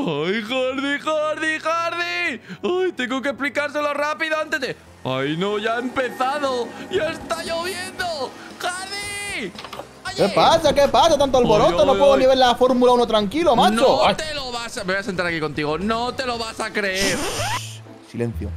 ¡Ay, Jordi, Jordi, Jordi! ¡Ay, tengo que explicárselo rápido antes de... ¡Ay, no, ya ha empezado! ¡Ya está lloviendo! ¡Jordi! ¿Qué pasa? ¿Qué pasa? Tanto alboroto, no puedo ni ver la Fórmula 1 tranquilo, macho. No te lo vas a... Me voy a sentar aquí contigo. No te lo vas a creer. Silencio.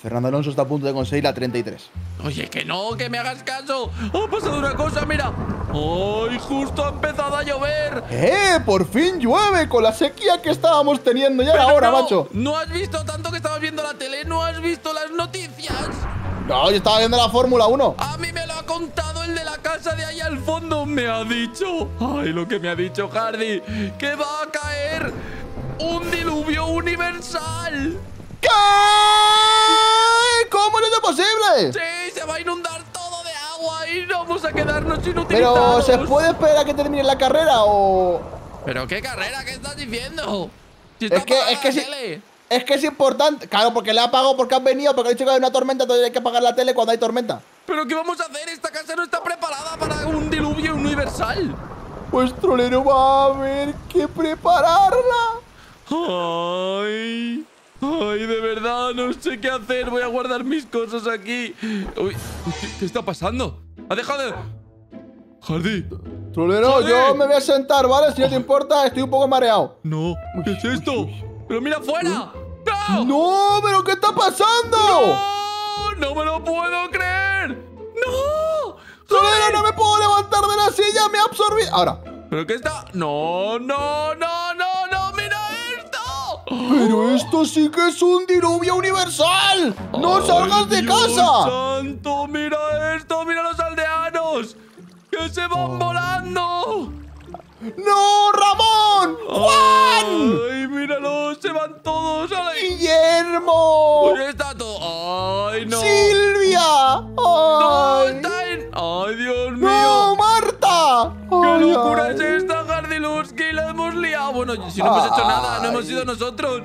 Fernando Alonso está a punto de conseguir la 33. Oye, que no, que me hagas caso. Ha pasado una cosa, mira. ¡Ay, justo ha empezado a llover! ¡Eh! ¡Por fin llueve! Con la sequía que estábamos teniendo ya ahora, macho. No has visto tanto que estabas viendo la tele, no has visto las noticias. No, yo estaba viendo la Fórmula 1. A mí me lo ha contado el de la casa de ahí al fondo. Me ha dicho. Ay, lo que me ha dicho Hardy. Que va a caer un diluvio universal. ¿Qué? ¿Cómo es eso posible? Sí, se va a inundar todo de agua y vamos a quedarnos inutilizados. Pero, ¿se puede esperar a que termine la carrera o...? ¿Pero qué carrera? ¿Qué estás diciendo? es, que, es que, es que es importante. Claro, porque le ha pagado porque han venido, porque ha dicho que hay una tormenta, entonces hay que apagar la tele cuando hay tormenta. ¿Pero qué vamos a hacer? Esta casa no está preparada para un diluvio universal. Pues Trolero va a haber que prepararla. Ay... Ay, de verdad, no sé qué hacer. Voy a guardar mis cosas aquí. Uy, ¿qué, está pasando? ¡Ha dejado de...! ¡Jardí! ¡Trolero, yo me voy a sentar, ¿vale? Si no te importa, estoy un poco mareado. No, ¿qué es esto? ¡Pero mira afuera! ¿Eh? ¡No! ¡No! ¿Pero qué está pasando? ¡No! ¡No me lo puedo creer! ¡No! ¡Trolero, no me puedo levantar de la silla! ¡Me ha absorbido! Ahora. ¿Pero qué está...? ¡No, no, no, no! ¡Pero esto sí que es un diluvio universal! ¡No salgas de casa! santo! ¡Mira esto! ¡Mira los aldeanos! ¡Que se van oh. volando! ¡No, Ramón! ¡Juan! ¡Ay, míralo! ¡Se van todos! nosotros.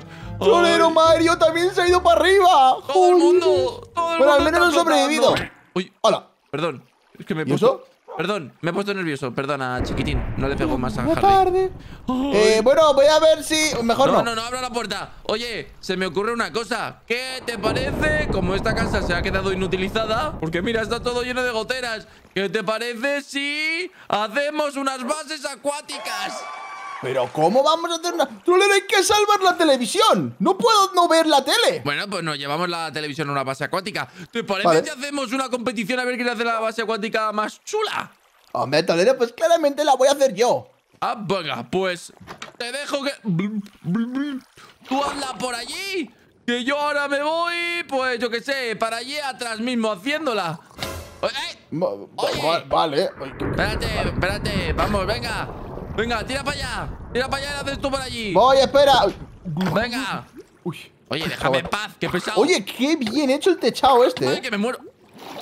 Mario también se ha ido para arriba! ¡Todo el mundo! Todo el bueno, al menos han sobrevivido. hola. Perdón. Es que me he puesto. Perdón, me he puesto nervioso. Perdona, chiquitín. No le pego más a eh, bueno, voy a ver si. Mejor no. No, no, no abro la puerta. Oye, se me ocurre una cosa. ¿Qué te parece? Como esta casa se ha quedado inutilizada. Porque mira, está todo lleno de goteras. ¿Qué te parece si hacemos unas bases acuáticas? Pero ¿cómo vamos a hacer una... le hay que salvar la televisión. No puedo no ver la tele. Bueno, pues nos llevamos la televisión a una base acuática. ¿Te parece que hacemos una competición a ver quién hace la base acuática más chula? Hombre, Trolero, pues claramente la voy a hacer yo. Ah, venga, pues te dejo que... Tú habla por allí, que yo ahora me voy, pues yo qué sé, para allí atrás mismo haciéndola. ¡Eh! eh. Vale. Espérate, espérate, vamos, venga. Venga, tira para allá. Tira para allá y haces tú por allí. Voy, espera. Venga. Uy. Oye, déjame en paz, qué pesado. Oye, qué bien hecho el techado este. Oye, eh. que me muero.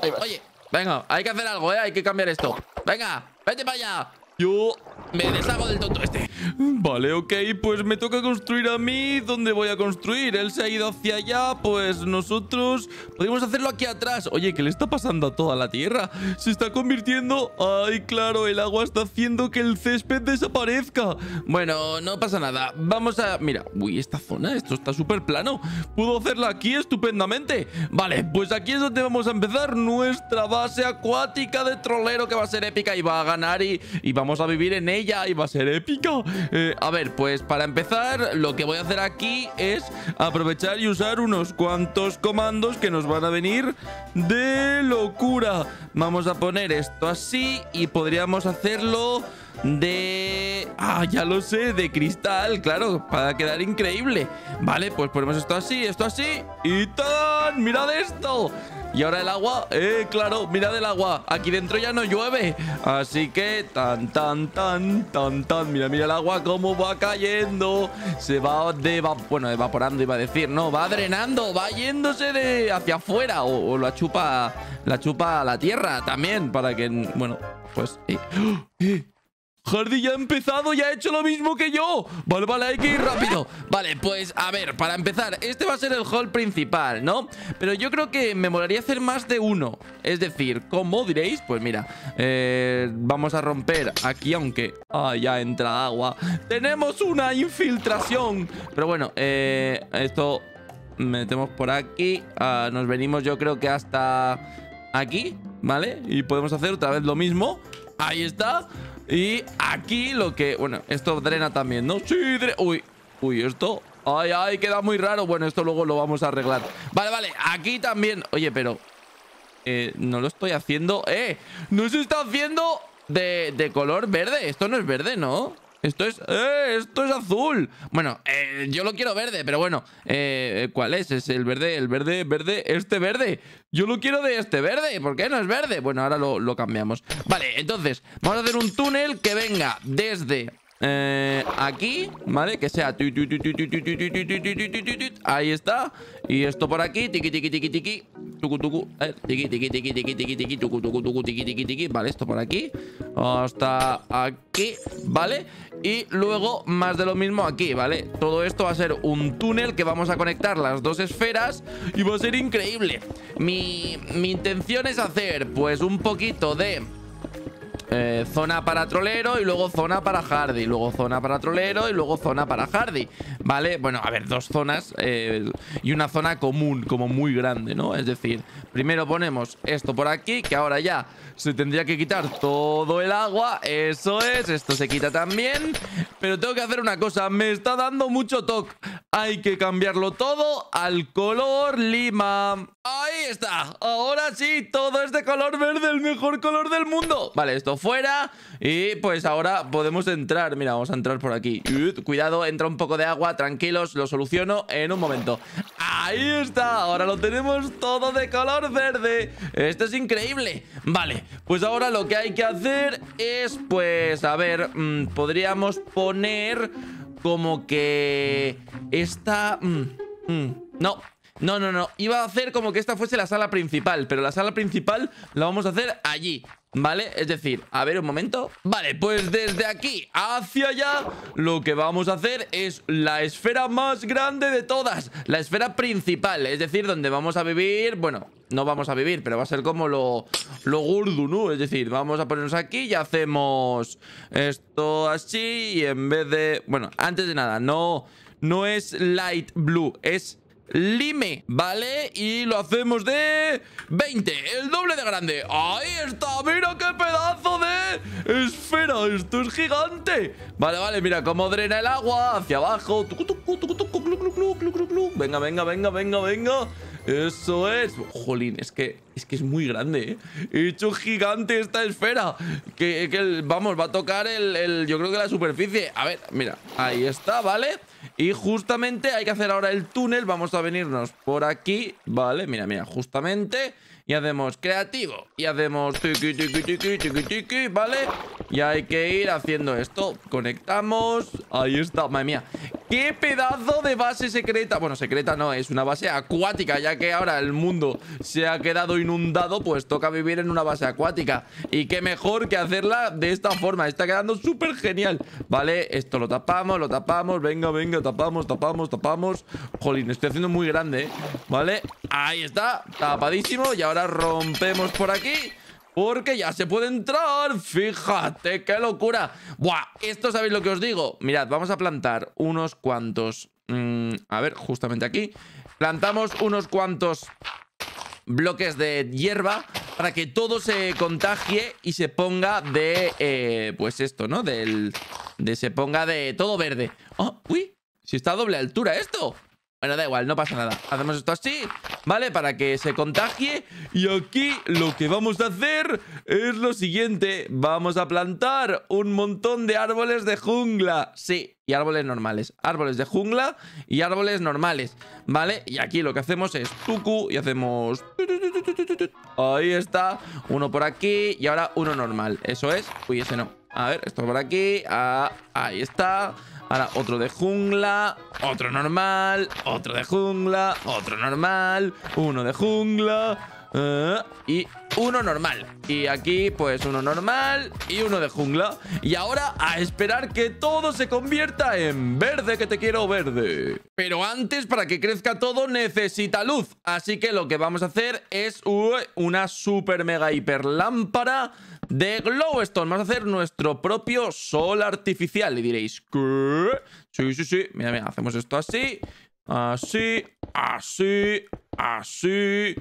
Ahí Oye, venga, hay que hacer algo, ¿eh? Hay que cambiar esto. Venga, vete para allá. Yo me deshago del tonto este. Vale, ok, pues me toca construir a mí. ¿Dónde voy a construir? Él se ha ido hacia allá, pues nosotros podemos hacerlo aquí atrás. Oye, ¿qué le está pasando a toda la tierra? Se está convirtiendo... Ay, claro, el agua está haciendo que el césped desaparezca. Bueno, no pasa nada. Vamos a... Mira, uy, esta zona, esto está súper plano. Puedo hacerla aquí estupendamente. Vale, pues aquí es donde vamos a empezar nuestra base acuática de trolero que va a ser épica y va a ganar y, y vamos a vivir en ella y va a ser épica. Eh, a ver, pues para empezar, lo que voy a hacer aquí es aprovechar y usar unos cuantos comandos que nos van a venir de locura. Vamos a poner esto así y podríamos hacerlo de... Ah, ya lo sé, de cristal, claro, para quedar increíble. Vale, pues ponemos esto así, esto así y tan, mirad esto. Y ahora el agua, eh, claro, mirad el agua Aquí dentro ya no llueve Así que tan, tan, tan, tan, tan Mira, mira el agua cómo va cayendo Se va de bueno, evaporando iba a decir No, va drenando, va yéndose de hacia afuera O, la chupa la chupa a la tierra también Para que, bueno, pues... Eh, ¡ah! eh, Hardy ya ha empezado, y ha hecho lo mismo que yo Vale, vale, hay que ir rápido Vale, pues a ver, para empezar Este va a ser el hall principal, ¿no? Pero yo creo que me molaría hacer más de uno Es decir, ¿cómo diréis? Pues mira, eh, vamos a romper Aquí, aunque... Ah, ya entra agua Tenemos una infiltración Pero bueno, eh, esto Metemos por aquí ah, Nos venimos yo creo que hasta aquí, ¿vale? Y podemos hacer otra vez lo mismo Ahí está y aquí lo que... Bueno, esto drena también, ¿no? Sí, drena... Uy, uy, esto... Ay, ay, queda muy raro. Bueno, esto luego lo vamos a arreglar. Vale, vale, aquí también... Oye, pero... Eh, no lo estoy haciendo... ¡Eh! ¡No se está haciendo de, de color verde! Esto no es verde, ¿no? Esto es... ¡Eh! ¡Esto es azul! Bueno, eh, yo lo quiero verde, pero bueno. Eh, ¿Cuál es? Es el verde, el verde, verde, este verde. Yo lo quiero de este verde. ¿Por qué no es verde? Bueno, ahora lo, lo cambiamos. Vale, entonces, vamos a hacer un túnel que venga desde... Eh, aquí, ¿vale? Que sea Ahí está Y esto por aquí, tiki tiki tiki tiki tuku tuku tiki tiki tiki tiqui tiqui tiqui tuku tuku tiki tiqui tiqui tiqui Vale, esto por aquí hasta aquí, ¿vale? Y luego más de lo mismo aquí, ¿vale? Todo esto va a ser un túnel que vamos a conectar las dos esferas y va a ser increíble. Mi, mi intención es hacer pues un poquito de eh, zona para trolero y luego zona para Hardy, luego zona para trolero y luego zona para Hardy, ¿vale? Bueno, a ver, dos zonas eh, y una zona común, como muy grande, ¿no? Es decir, primero ponemos esto por aquí, que ahora ya se tendría que quitar todo el agua, eso es, esto se quita también, pero tengo que hacer una cosa, me está dando mucho toque, hay que cambiarlo todo al color lima. Ahí está, ahora sí, todo es de color verde, el mejor color del mundo. Vale, esto fuera Y pues ahora podemos entrar Mira, vamos a entrar por aquí Cuidado, entra un poco de agua, tranquilos Lo soluciono en un momento ¡Ahí está! Ahora lo tenemos todo de color verde Esto es increíble Vale, pues ahora lo que hay que hacer Es pues, a ver mm, Podríamos poner Como que Esta... Mm, mm, no, no, no, no. Iba a hacer como que esta fuese la sala principal, pero la sala principal la vamos a hacer allí. ¿Vale? Es decir, a ver un momento Vale, pues desde aquí hacia allá Lo que vamos a hacer es la esfera más grande de todas La esfera principal, es decir, donde vamos a vivir Bueno, no vamos a vivir, pero va a ser como lo, lo gordo, ¿no? Es decir, vamos a ponernos aquí y hacemos esto así Y en vez de... Bueno, antes de nada, no, no es light blue, es lime, ¿vale? Y lo hacemos de 20, el doble de grande ¡Ahí está! ¡Mira qué pedazo de esfera! ¡Esto es gigante! Vale, vale, mira cómo drena el agua hacia abajo Venga, venga, venga, venga, venga eso es. Jolín, es que es, que es muy grande, ¿eh? He hecho gigante esta esfera. Que, vamos, va a tocar el, yo creo que la superficie. A ver, mira, ahí está, ¿vale? Y justamente hay que hacer ahora el túnel. Vamos a venirnos por aquí. Vale, mira, mira, justamente. Y hacemos creativo. Y hacemos tiki, tiki, tiki, tiki, tiki, ¿vale? Y hay que ir haciendo esto. Conectamos. Ahí está, madre mía. ¡Qué pedazo de base secreta! Bueno, secreta no, es una base acuática Ya que ahora el mundo se ha quedado inundado Pues toca vivir en una base acuática Y qué mejor que hacerla de esta forma Está quedando súper genial Vale, esto lo tapamos, lo tapamos Venga, venga, tapamos, tapamos, tapamos Jolín, estoy haciendo muy grande, ¿eh? Vale, ahí está, tapadísimo Y ahora rompemos por aquí porque ya se puede entrar. Fíjate, qué locura. Buah, esto sabéis lo que os digo. Mirad, vamos a plantar unos cuantos... Mm, a ver, justamente aquí. Plantamos unos cuantos bloques de hierba para que todo se contagie y se ponga de... Eh, pues esto, ¿no? Del... De se ponga de todo verde. Oh, uy, si está a doble altura esto. Bueno, da igual, no pasa nada Hacemos esto así, ¿vale? Para que se contagie Y aquí lo que vamos a hacer es lo siguiente Vamos a plantar un montón de árboles de jungla Sí, y árboles normales Árboles de jungla y árboles normales, ¿vale? Y aquí lo que hacemos es Tuku y hacemos... Ahí está, uno por aquí y ahora uno normal Eso es, uy, ese no a ver, esto por aquí. Ah, ahí está. Ahora otro de jungla, otro normal, otro de jungla, otro normal, uno de jungla, eh, y uno normal Y aquí pues uno normal Y uno de jungla Y ahora a esperar que todo se convierta en verde Que te quiero verde Pero antes para que crezca todo necesita luz Así que lo que vamos a hacer es una super mega hiper lámpara de glowstone. Vamos a hacer nuestro propio sol artificial. Y diréis, ¿qué? Sí, sí, sí. Mira, mira, hacemos esto así. Así, así, así,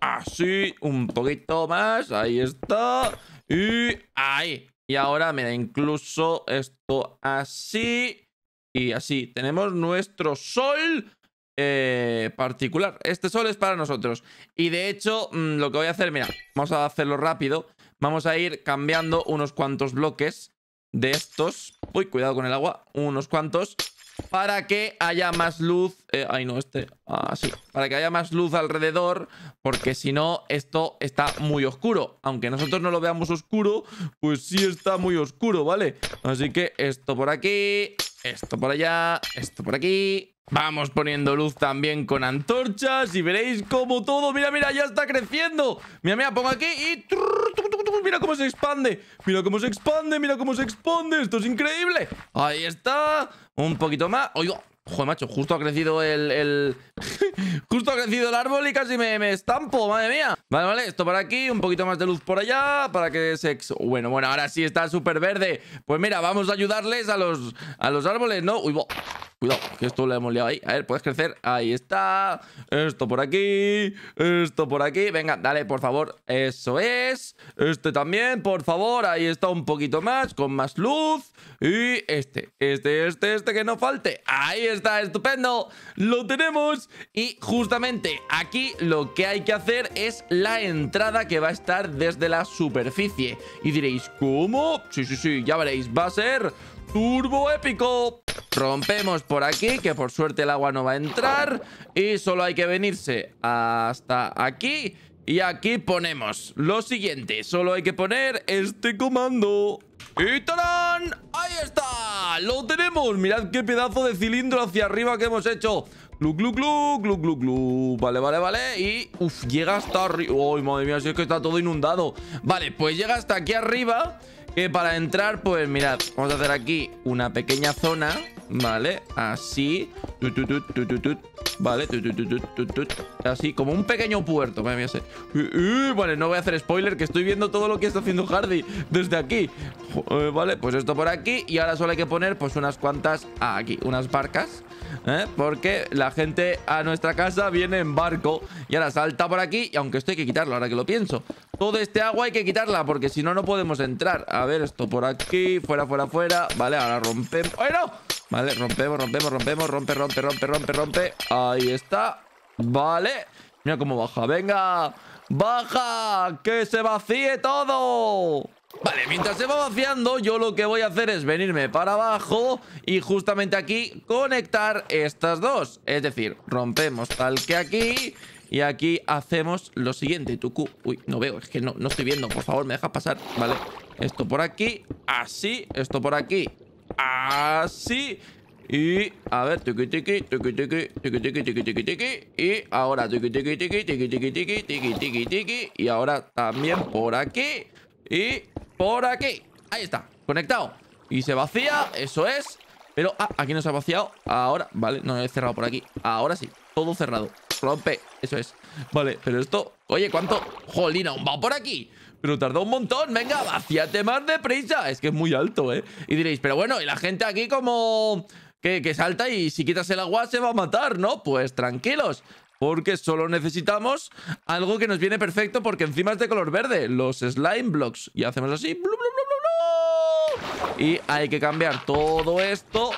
así, un poquito más, ahí está, y ahí. Y ahora, mira, incluso esto así y así. Tenemos nuestro sol eh, particular. Este sol es para nosotros. Y de hecho, mm, lo que voy a hacer, mira, vamos a hacerlo rápido. Vamos a ir cambiando unos cuantos bloques de estos. Uy, cuidado con el agua. Unos cuantos para que haya más luz. Eh, ay, no, este. Ah, sí. Para que haya más luz alrededor, porque si no, esto está muy oscuro. Aunque nosotros no lo veamos oscuro, pues sí está muy oscuro, ¿vale? Así que esto por aquí, esto por allá, esto por aquí. Vamos poniendo luz también con antorchas y veréis cómo todo, mira, mira, ya está creciendo. Mira, mira, pongo aquí y mira cómo se expande Mira cómo se expande, mira cómo se expande Esto es increíble Ahí está Un poquito más Oigo, Joder, macho, justo ha crecido el... justo ha crecido el árbol y casi me, estampo, madre mía. Vale, vale, esto por aquí, un poquito más de luz por allá para que se... Bueno, bueno, ahora sí está súper verde. Pues mira, vamos a ayudarles a los, a los árboles, ¿no? Uy, Cuidado, que esto lo hemos liado ahí. A ver, puedes crecer. Ahí está. Esto por aquí. Esto por aquí. Venga, dale, por favor. Eso es. Este también, por favor. Ahí está un poquito más, con más luz. Y este, este, este, este, que no falte. Ahí está está estupendo Lo tenemos Y justamente aquí lo que hay que hacer es la entrada que va a estar desde la superficie Y diréis, ¿cómo? Sí, sí, sí, ya veréis, va a ser turbo épico Rompemos por aquí, que por suerte el agua no va a entrar Y solo hay que venirse hasta aquí y aquí ponemos lo siguiente. Solo hay que poner este comando. ¡Y tarán! ¡Ahí está! ¡Lo tenemos! Mirad qué pedazo de cilindro hacia arriba que hemos hecho. Glu, glu, glu, glu, glu, glu. Vale, vale, vale. Y, uf, llega hasta arriba. ¡Uy, madre mía! Si es que está todo inundado. Vale, pues llega hasta aquí arriba. Que para entrar, pues mirad, vamos a hacer aquí una pequeña zona Vale, así. Vale, así, como un pequeño puerto. me Vale, no voy a hacer spoiler, que estoy viendo todo lo que está haciendo Hardy desde aquí. Eh, vale, pues esto por aquí. Y ahora solo hay que poner, pues, unas cuantas aquí, unas barcas. ¿eh? Porque la gente a nuestra casa viene en barco. Y ahora salta por aquí. Y aunque esto hay que quitarlo, ahora que lo pienso. Todo este agua hay que quitarla, porque si no, no podemos entrar. A ver, esto por aquí. Fuera, fuera, fuera. Vale, ahora rompemos. ¡Ay, no! Vale, rompemos, rompemos, rompemos, rompe, rompe, rompe, rompe, rompe. Ahí está. Vale. Mira cómo baja. Venga. ¡Baja! ¡Que se vacíe todo! Vale, mientras se va vaciando, yo lo que voy a hacer es venirme para abajo y justamente aquí conectar estas dos. Es decir, rompemos tal que aquí y aquí hacemos lo siguiente. Tucu, uy, no veo, es que no, no estoy viendo. Por favor, me deja pasar. Vale, esto por aquí, así, esto por aquí Así. Y a ver, tiki tiki tiki tiki tiki tiki tiki tiki Y ahora tiki tiki tiki tiki tiki tiki tiki Y ahora también por aquí. Y por aquí. Ahí está, conectado. Y se vacía, eso es. Pero, aquí no se ha vaciado. Ahora, vale, no he cerrado por aquí. Ahora sí, todo cerrado. Rompe, eso es. Vale, pero esto... Oye, ¿cuánto? Jolina, vamos va por aquí. Pero tardó un montón. Venga, vaciate más deprisa. Es que es muy alto, ¿eh? Y diréis, pero bueno, y la gente aquí como... Que, salta y si quitas el agua se va a matar, ¿no? Pues tranquilos. Porque solo necesitamos algo que nos viene perfecto porque encima es de color verde. Los slime blocks. Y hacemos así. y hay que cambiar todo esto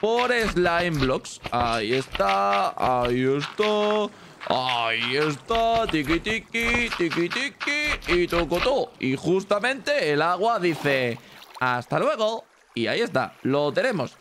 por slime blocks. Ahí está. Ahí está. Ahí está, tiki-tiki, tiki-tiki y tocotó. Y justamente el agua dice, hasta luego. Y ahí está, lo tenemos.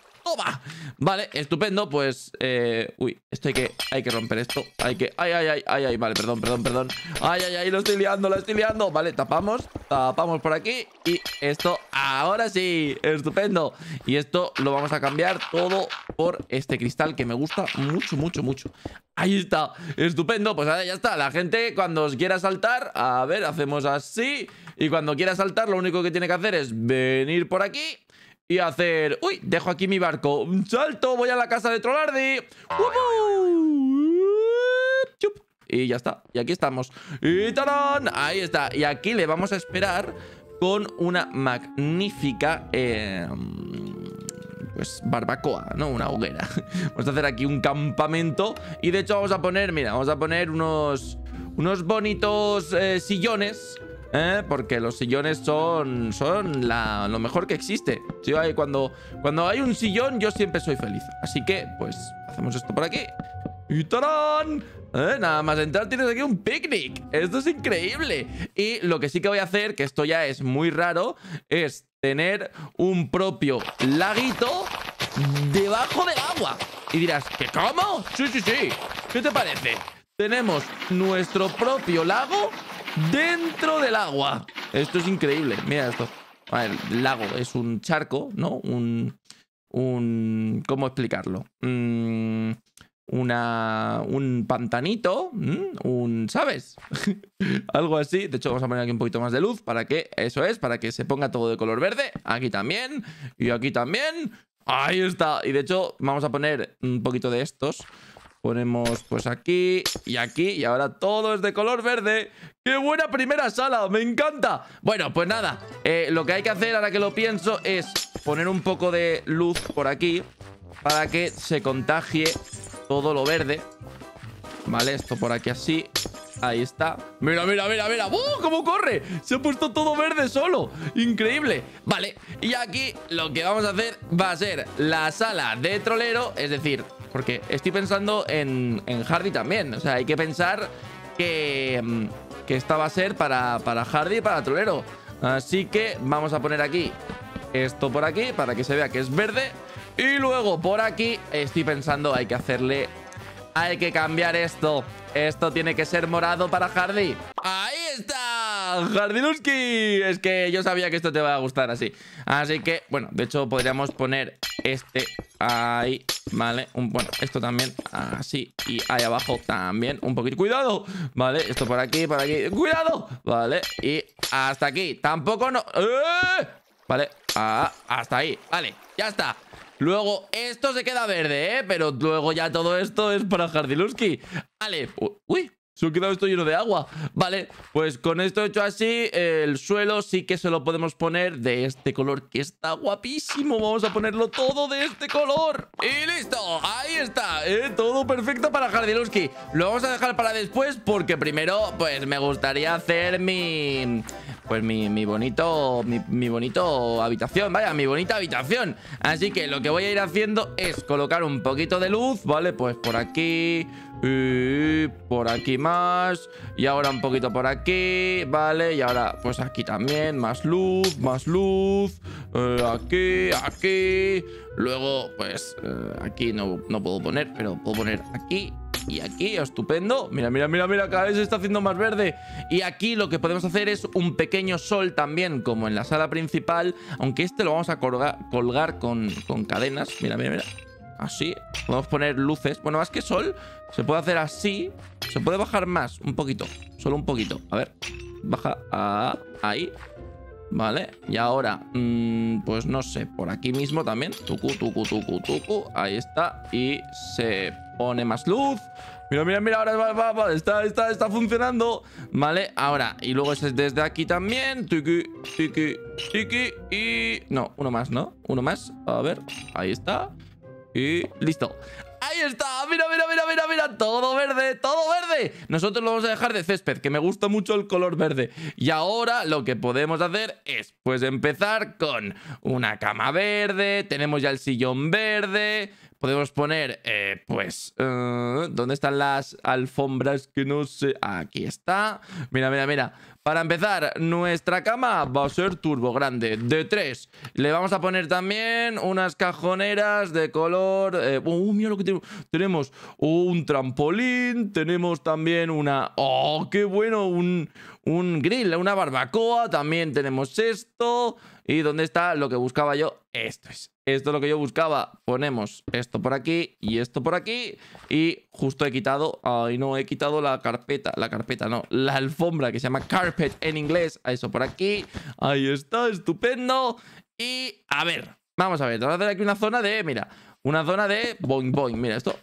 Vale, estupendo, pues... Eh, uy, esto hay que, hay que romper esto. Hay que... Ay, ay, ay, ay, ay, vale, perdón, perdón, perdón. Ay, ay, ay, lo estoy liando, lo estoy liando. Vale, tapamos, tapamos por aquí y esto, ahora sí, estupendo. Y esto lo vamos a cambiar todo por este cristal que me gusta mucho, mucho, mucho. Ahí está, estupendo, pues ahora ya está La gente cuando os quiera saltar, a ver, hacemos así Y cuando quiera saltar lo único que tiene que hacer es venir por aquí y hacer... ¡Uy! Dejo aquí mi barco. ¡Un salto! Voy a la casa de Trollardi. Y ya está. Y aquí estamos. ¡Y tarán! Ahí está. Y aquí le vamos a esperar con una magnífica... Em, pues barbacoa, ¿no? Una hoguera. Vamos a hacer aquí un campamento. Y de hecho vamos a poner, mira, vamos a poner unos... Unos bonitos eh, sillones ¿Eh? porque los sillones son, son lo mejor que existe. Cuando, cuando hay un sillón, yo siempre soy feliz. Así que, pues, hacemos esto por aquí. ¡Y tarán! ¿Eh? Nada más entrar tienes aquí un picnic. Esto es increíble. Y lo que sí que voy a hacer, que esto ya es muy raro, es tener un propio laguito debajo del agua. Y dirás, ¿qué cómo? Sí, sí, sí. ¿Qué te parece? Tenemos nuestro propio lago dentro del agua. Esto es increíble. Mira esto. el lago es un charco, ¿no? Un. un ¿Cómo explicarlo? Mm, una, un pantanito, un. ¿Sabes? Algo así. De hecho, vamos a poner aquí un poquito más de luz para que. Eso es, para que se ponga todo de color verde. Aquí también. Y aquí también. Ahí está. Y de hecho, vamos a poner un poquito de estos. Ponemos pues aquí y aquí y ahora todo es de color verde. ¡Qué buena primera sala! ¡Me encanta! Bueno, pues nada, eh, lo que hay que hacer ahora que lo pienso es poner un poco de luz por aquí para que se contagie todo lo verde. Vale, esto por aquí así. Ahí está. Mira, mira, mira, mira. uh cómo corre! Se ha puesto todo verde solo. Increíble. Vale, y aquí lo que vamos a hacer va a ser la sala de trolero, es decir, porque estoy pensando en, Hardy también. O sea, hay que pensar que, mm, que esta va a ser para, Hardy y para Trolero. Así que vamos a poner aquí esto por aquí para que se vea que es verde. Y luego por aquí estoy pensando, hay que hacerle... Hay que cambiar esto. Esto tiene que ser morado para Hardy. ¡Ahí está! ¡Jardinuski! Es que yo sabía que esto te va a gustar así. Así que, bueno, de hecho podríamos poner este ahí, vale. Un, bueno, esto también así. Y ahí abajo también un poquito. ¡Cuidado! Vale, esto por aquí, por aquí. ¡Cuidado! Vale, y hasta aquí. Tampoco no... ¡eh! Vale, ah, hasta ahí. Vale, ya está. Luego, esto se queda verde, ¿eh? Pero luego ya todo esto es para Jardiluski. Vale. Uy, se ha quedado esto lleno de agua. Vale, pues con esto hecho así, el suelo sí que se lo podemos poner de este color, que está guapísimo. Vamos a ponerlo todo de este color. Y listo, ahí está. ¿eh? Todo perfecto para jardinowski Lo vamos a dejar para después porque primero, pues me gustaría hacer mi, pues mi, bonito mi, bonito habitación, vaya, mi bonita habitación Así que lo que voy a ir haciendo es colocar un poquito de luz, ¿vale? Pues por aquí, y por aquí más Y ahora un poquito por aquí, ¿vale? Y ahora pues aquí también, más luz, más luz eh, Aquí, aquí Luego, pues eh, aquí no, no puedo poner, pero puedo poner aquí y aquí, estupendo. Mira, mira, mira, mira, cada vez se está haciendo más verde. Y aquí lo que podemos hacer es un pequeño sol también, como en la sala principal. Aunque este lo vamos a colgar, con, cadenas. Mira, mira, mira. Así. Podemos poner luces. Bueno, más que sol, se puede hacer así. Se puede bajar más, un poquito. Solo un poquito. A ver. Baja. ahí. Vale, y ahora, mm, pues no sé, por aquí mismo también. Tucu, tucu, tucu, tucu. Ahí está. Y se pone más luz. Mira, mira, mira, ahora va, va, Está, está, está funcionando. Vale, ahora. Y luego es desde aquí también. Tiki, tiki, tiki. Y... No, uno más, ¿no? Uno más. A ver, ahí está. Y listo. Ahí está, mira, mira, mira, mira, mira, todo verde, todo verde. Nosotros lo vamos a dejar de césped, que me gusta mucho el color verde. Y ahora lo que podemos hacer es, pues empezar con una cama verde, tenemos ya el sillón verde, podemos poner, eh, pues, eh, ¿dónde están las alfombras que no sé? Aquí está. Mira, mira, mira. Para empezar, nuestra cama va a ser turbo grande, de tres. Le vamos a poner también unas cajoneras de color... Uh, mira lo que tenemos! Tenemos un trampolín, tenemos también una... ¡Oh, qué bueno! Un, un grill, una barbacoa, también tenemos esto... ¿Y dónde está lo que buscaba yo? Esto es. Esto es lo que yo buscaba. Ponemos esto por aquí y esto por aquí. Y justo he quitado... Ay, no, he quitado la carpeta. La carpeta, no. La alfombra que se llama carpet en inglés. Eso por aquí. Ahí está, estupendo. Y a ver, vamos a ver. Vamos a hacer aquí una zona de... Mira, una zona de boing boing. Mira, esto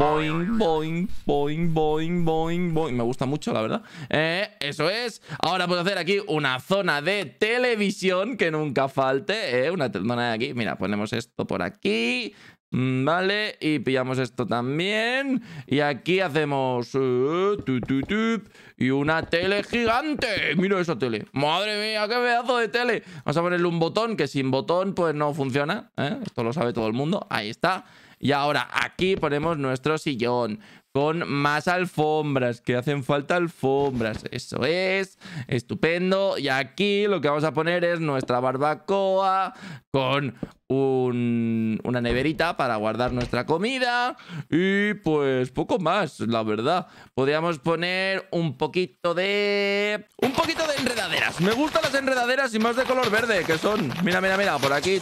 Boing, boing, boing, boing, boing, boing. Me gusta mucho, la verdad. Eh, eso es. Ahora puedo hacer aquí una zona de televisión que nunca falte. Eh, una zona de aquí. Mira, ponemos esto por aquí. Mm, vale, y pillamos esto también. Y aquí hacemos... Eh, y una tele gigante. Mira esa tele. Madre mía, qué pedazo de tele. Vamos a ponerle un botón, que sin botón pues no funciona. Esto lo sabe todo el mundo. Ahí está. Y ahora aquí ponemos nuestro sillón con más alfombras, que hacen falta alfombras. Eso es, estupendo. Y aquí lo que vamos a poner es nuestra barbacoa con una neverita para guardar nuestra comida y pues poco más, la verdad. Podríamos poner un poquito de... Un poquito de enredaderas. Me gustan las enredaderas y más de color verde que son. Mira, mira, mira, por aquí.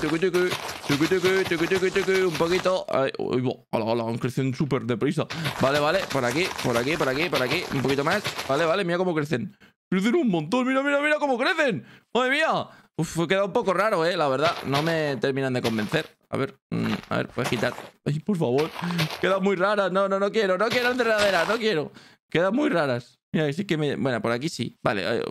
un poquito... Ay, uy, hola, hola, crecen súper deprisa. Vale, vale, por aquí, por aquí, por aquí, por aquí. Un poquito más. Vale, vale, mira cómo crecen. Crecen un montón, mira, mira, mira cómo crecen. Madre mía. Uf, un poco raro, eh, la verdad. No me terminan de convencer. A ver, mm, a ver, pues quitar. Ay, por favor. Quedan muy raras. No, no, no quiero. No quiero entrenaderas, No quiero. Quedan muy raras. Mira, sí que me... Bueno, por aquí sí. Vale.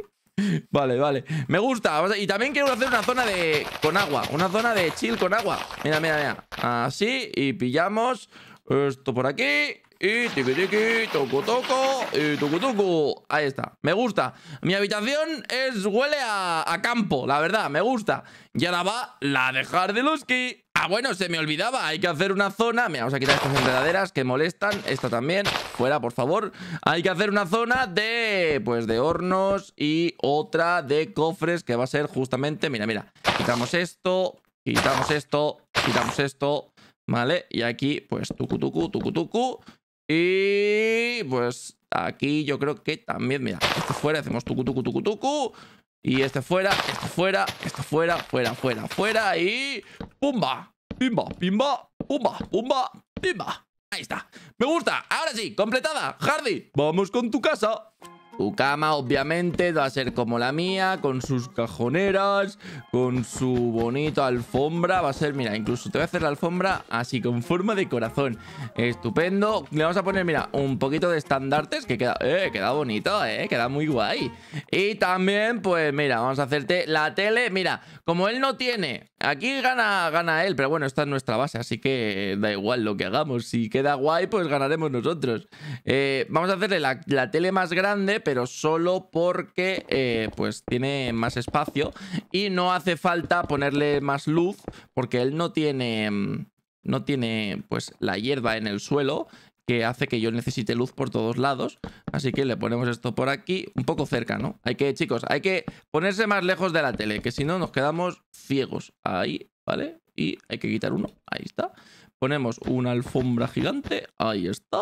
vale, vale. Me gusta. Y también quiero hacer una zona de... Con agua. Una zona de chill con agua. Mira, mira, mira. Así. Y pillamos esto por aquí y tiqui toco toco, y tuku Ahí está, me gusta. Mi habitación es huele a, campo, la verdad, me gusta. ya la va la dejar de loski. Ah, bueno, se me olvidaba, hay que hacer una zona Mira, vamos a quitar estas enredaderas que molestan Esta también, fuera, por favor Hay que hacer una zona de, pues, de hornos Y otra de cofres Que va a ser justamente, mira, mira Quitamos esto, quitamos esto Quitamos esto, ¿vale? Y aquí, pues, tucu, tucu, tucu, tucu y pues aquí yo creo que también, mira, este fuera, hacemos tucu, tucu, tucu, tucu. Y este fuera, este fuera, este fuera, fuera, fuera, fuera. Y pumba, pimba, pimba, pumba, pumba, pimba. Ahí está. Me gusta. Ahora sí, completada. Hardy, vamos con tu casa. Tu cama, obviamente, va a ser como la mía, con sus cajoneras, con su bonito alfombra. Va a ser, mira, incluso te voy a hacer la alfombra así, con forma de corazón. Estupendo. Le vamos a poner, mira, un poquito de estandartes que queda, eh, queda bonito, eh, queda muy guay. Y también, pues mira, vamos a hacerte la tele. Mira, como él no tiene, aquí gana, gana él, pero bueno, esta es nuestra base, así que da igual lo que hagamos. Si queda guay, pues ganaremos nosotros. Eh, vamos a hacerle la, la tele más grande, pero solo porque eh, pues tiene más espacio y no hace falta ponerle más luz porque él no tiene, mm, no tiene pues la hierba en el suelo que hace que yo necesite luz por todos lados. Así que le ponemos esto por aquí, un poco cerca, ¿no? Hay que, chicos, hay que ponerse más lejos de la tele, que si no nos quedamos ciegos. Ahí, ¿vale? Y hay que quitar uno, ahí está. Ponemos una alfombra gigante, ahí está.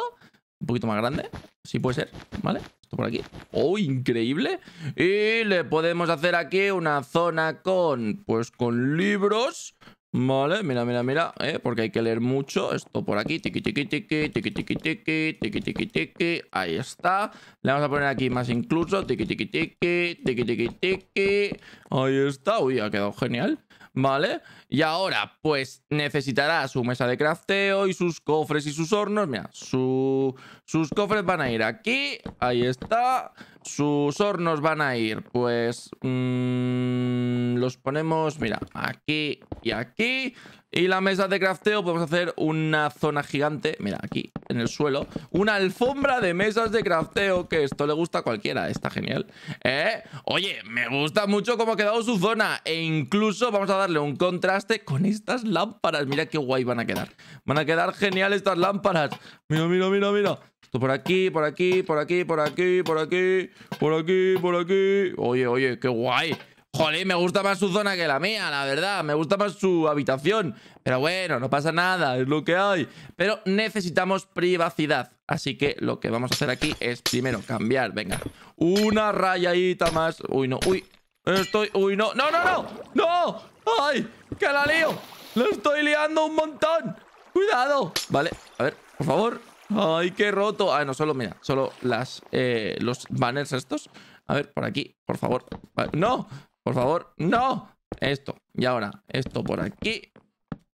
Un poquito más grande. Sí puede ser, ¿vale? Esto por aquí. ¡Oh, increíble! Y le podemos hacer aquí una zona con... Pues con libros... Vale, mira, mira, mira, ¿eh? porque hay que leer mucho. Esto por aquí, tiki tiki tiqui, tiqui, tiqui, tiqui, tiqui, tiqui, tiki Ahí está. Le vamos a poner aquí más incluso, tiqui, tiqui, tiqui, tiqui, tiqui, tiqui. Ahí está. Uy, ha quedado genial. ¿vale? Y ahora, pues necesitará su mesa de crafteo y sus cofres y sus hornos. Mira, sus cofres van a ir aquí. Ahí está. Sus hornos van a ir, pues... Mm, los ponemos, mira, aquí y aquí. Y la mesa de crafteo podemos hacer una zona gigante, mira, aquí, en el suelo. Una alfombra de mesas de crafteo, que esto le gusta a cualquiera, está genial. ¿Eh? Oye, me gusta mucho cómo ha quedado su zona. E incluso vamos a darle un contraste con estas lámparas. Mira qué guay van a quedar. Van a quedar genial estas lámparas. Mira, mira, mira, mira por aquí, por aquí, por aquí, por aquí, por aquí, por aquí, por aquí. Oye, oye, qué guay. Jolín, me gusta más su zona que la mía, la verdad. Me gusta más su habitación. Pero bueno, no pasa nada, es lo que hay. Pero necesitamos privacidad. Así que lo que vamos a hacer aquí es primero cambiar, venga. Una rayadita más. Uy, no, uy. Estoy... Uy, no. No, no, no. No. ¡Ay! ¡Que la lío! ¡Lo estoy liando un montón! ¡Cuidado! Vale, a ver, por favor. Ay, qué roto. Ah, no, solo, mira, solo las, eh, los banners estos. A ver, por aquí, por favor. no, por favor, no. Esto. Y ahora, esto por aquí.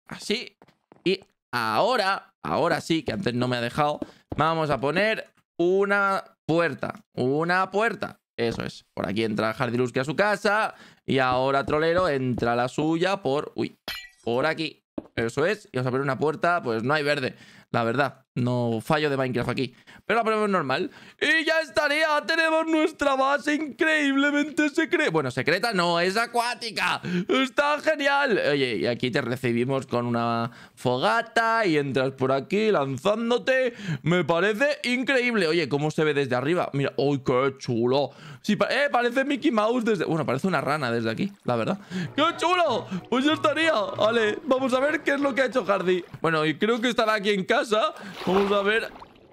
Así. Y ahora, ahora sí, que antes no me ha dejado, vamos a poner una puerta. Una puerta. Eso es. Por aquí entra Hardiluski a su casa. Y ahora Trolero entra la suya por... Uy, por aquí. Eso es. Y vamos a poner una puerta, pues no hay verde. La verdad. No, fallo de Minecraft aquí. Pero la ponemos normal. Y ya estaría. Tenemos nuestra base increíblemente secreta. Bueno, secreta no, es acuática. Está genial. Oye, y aquí te recibimos con una fogata y entras por aquí lanzándote. Me parece increíble. Oye, cómo se ve desde arriba. Mira, ¡ay, qué chulo! Sí, eh, parece Mickey Mouse desde... Bueno, parece una rana desde aquí, la verdad. ¡Qué chulo! Pues ya estaría. Vale, vamos a ver qué es lo que ha hecho Hardy. Bueno, y creo que estará aquí en casa Vamos a ver.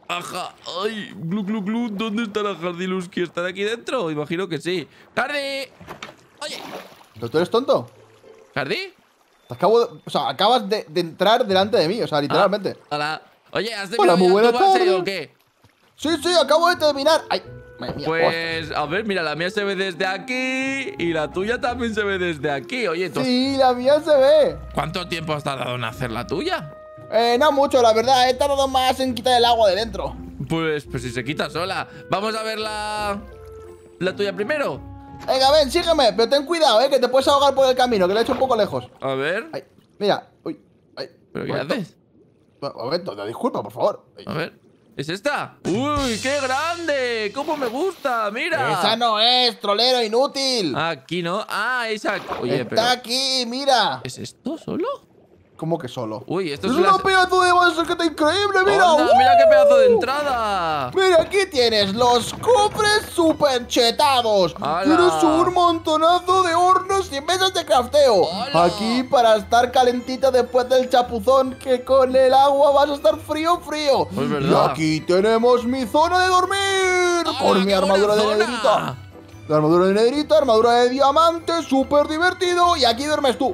Ajá. Ay, glu, glu, glu. ¿Dónde está la Jardiluski? ¿Estará aquí dentro? Imagino que sí. Cardi, Oye. tú eres tonto? Cardi, acabas de, entrar delante de mí, o sea, ah, literalmente. Oye, ¿has terminado tu o qué? Sí, sí, acabo de terminar. Ay, pues, a ver, mira, la mía se ve desde aquí y la tuya también se ve desde aquí. Oye, Sí, la mía se ve. ¿Cuánto tiempo has tardado en hacer la tuya? Eh, no mucho, la verdad. He tardado más en quitar el agua de dentro. Pues, pues si se quita sola. Vamos a ver la... La tuya primero. Venga, ven, sígueme. Pero ten cuidado, eh, que te puedes ahogar por el camino, que lo he hecho un poco lejos. A ver. mira. Uy. ¿Pero qué haces? Momento, disculpa, por favor. A ver. ¿Es esta? ¡Uy, qué grande! ¡Cómo me gusta! ¡Mira! ¡Esa no es, trolero inútil! Aquí no. Ah, esa. Oye, Está aquí, mira. ¿Es esto solo? como que solo. Uy, esto es, es una pedazo de secreta increíble, mira. mira qué ¡Uh! pedazo de entrada. Mira, aquí tienes los cofres super chetados. Tienes un montonazo de hornos y mesas de crafteo. Aquí para estar calentita después del chapuzón, que con el agua vas a estar frío, frío. Pues y aquí tenemos mi zona de dormir. ¡Ah, con mi armadura de negrita. La armadura de negrita, armadura de diamante, súper divertido. Y aquí duermes tú.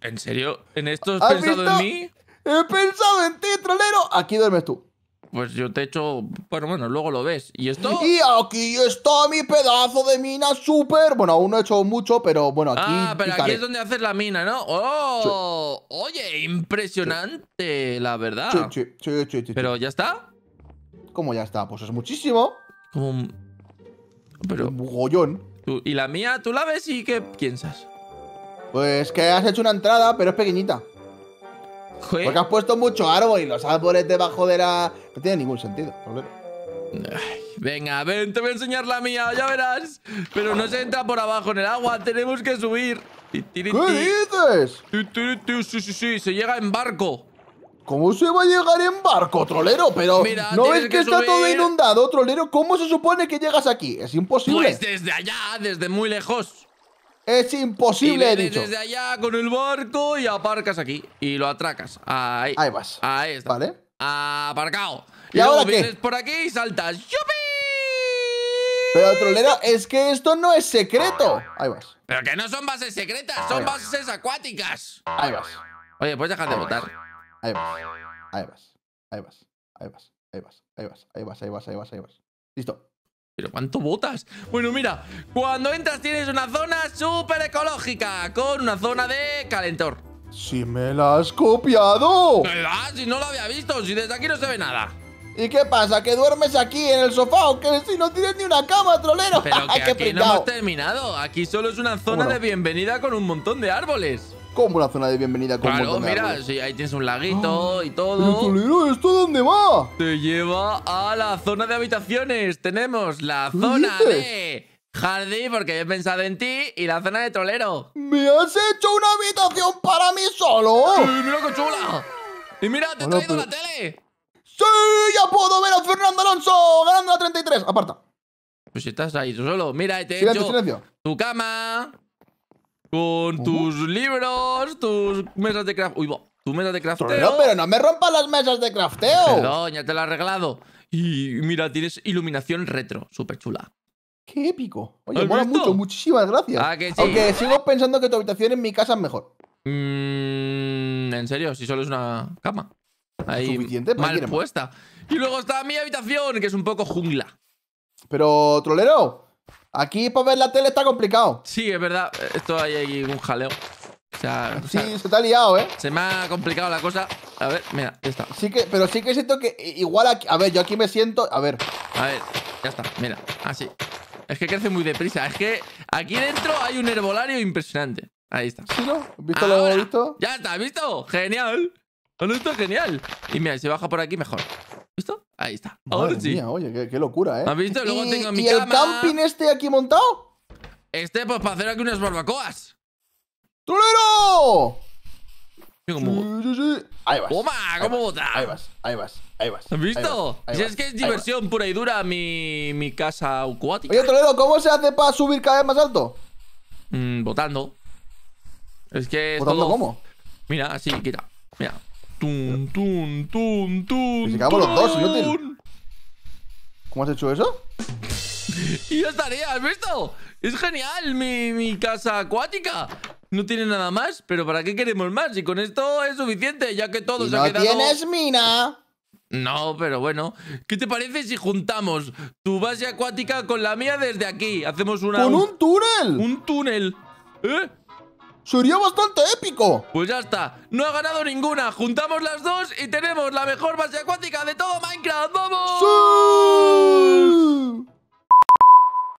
¿En serio? ¿En esto has, pensado en mí? He pensado en ti, trolero. Aquí duermes tú. Pues yo te he hecho, Bueno, bueno, luego lo ves. ¿Y esto? aquí está mi pedazo de mina súper. Bueno, aún no he hecho mucho, pero bueno, aquí. Ah, pero aquí es donde haces la mina, ¿no? ¡Oh! Oye, impresionante, la verdad. Sí, sí, sí, sí, ¿Pero ya está? ¿Cómo ya está? Pues es muchísimo. Como Pero. Un bugollón. ¿Y la mía? ¿Tú la ves y qué piensas? Pues que has hecho una entrada, pero es pequeñita. Porque has puesto mucho árbol y los árboles debajo de la. No tiene ningún sentido, Venga, ven, te voy a enseñar la mía, ya verás. Pero no se entra por abajo en el agua, tenemos que subir. ¿Qué dices? Sí, sí, sí, se llega en barco. ¿Cómo se va a llegar en barco, trolero? Pero ¿no es que, está todo inundado, trolero? ¿Cómo se supone que llegas aquí? Es imposible. Pues desde allá, desde muy lejos. Es imposible, he dicho. desde allá con el barco y aparcas aquí. Y lo atracas. Ahí. Ahí vas. Ahí está. Vale. Aparcado. Y, ahora vienes por aquí y saltas. ¡Yupi! Pero trollero es que esto no es secreto. Ahí vas. Pero que no son bases secretas, son bases acuáticas. Ahí vas. Oye, ¿puedes dejar de votar. Ahí vas. Ahí vas. Ahí vas. Ahí vas. Ahí vas. Ahí vas. Ahí vas. Ahí vas. Ahí vas. Listo. ¿cuánto botas? Bueno, mira, cuando entras tienes una zona súper ecológica con una zona de calentor. ¡Si me la has copiado! ¿Verdad? Si no lo había visto, si desde aquí no se ve nada. ¿Y qué pasa? ¿Que duermes aquí en el sofá o que si no tienes ni una cama, trolero? Pero que aquí no hemos terminado. Aquí solo es una zona de bienvenida con un montón de árboles como la zona de bienvenida con Claro, mira, sí, ahí tienes un laguito ah, y todo. Pero, ¿esto dónde va? Te lleva a la zona de habitaciones. Tenemos la zona de jardín, porque he pensado en ti, y la zona de trolero. ¿Me has hecho una habitación para mí solo? Sí, mira qué chula! Y mira, te he traído la tele. ¡Sí! ¡Ya puedo ver a Fernando Alonso ganando la 33! Aparta. Pues si estás ahí tú solo. Mira, te he hecho silencio. tu cama, con tus libros, tus mesas de craft. Uy, tu mesa de crafteo. Pero, pero no me rompas las mesas de crafteo. Perdón, ya te lo he arreglado. Y mira, tienes iluminación retro, súper chula. ¡Qué épico! Oye, mucho, muchísimas gracias. Ah, Aunque sigo pensando que tu habitación en mi casa es mejor. Mmm… en serio, si solo es una cama. Ahí Suficiente, mal puesta. Y luego está mi habitación, que es un poco jungla. Pero, trolero, Aquí por ver la tele está complicado. Sí, es verdad. Esto hay un jaleo. O sea, sí, se te ha liado, ¿eh? Se me ha complicado la cosa. A ver, mira, ya está. Sí que, pero sí que siento que igual aquí. A ver, yo aquí me siento. A ver. A ver, ya está, mira. Así. Es que crece muy deprisa. Es que aquí dentro hay un herbolario impresionante. Ahí está. ¿Sí, no? visto lo visto? Ya está, ¿has visto? Genial. ¿Has visto? Genial. Y mira, si baja por aquí, mejor. ¿Visto? Ahí está. oye, qué, locura, ¿eh? ¿Has visto? Luego tengo mi ¿y el camping este aquí montado? Este, pues para hacer aquí unas barbacoas. ¡Trolero! Sí, sí, sí. Ahí vas. ¡Toma! ¿Cómo vota? Ahí vas, ahí vas, ahí vas. ¿Has visto? si es que es diversión pura y dura mi, mi casa acuática. Oye, Toledo, ¿cómo se hace para subir cada vez más alto? Mmm, votando. Es que. ¿Votando cómo? Mira, así, quita. Mira. Tun, tun, tun, tun. Pues los dos, ¿Cómo has hecho eso? y ya estaría, ¿has visto? Es genial mi, casa acuática. No tiene nada más, pero ¿para qué queremos más? Y con esto es suficiente, ya que todo se no ha quedado... tienes mina! No, pero bueno. ¿Qué te parece si juntamos tu base acuática con la mía desde aquí? Hacemos una... ¡Con un túnel! ¡Un túnel! ¿Eh? Sería bastante épico Pues ya está, no ha ganado ninguna Juntamos las dos y tenemos la mejor base acuática de todo Minecraft ¡Vamos!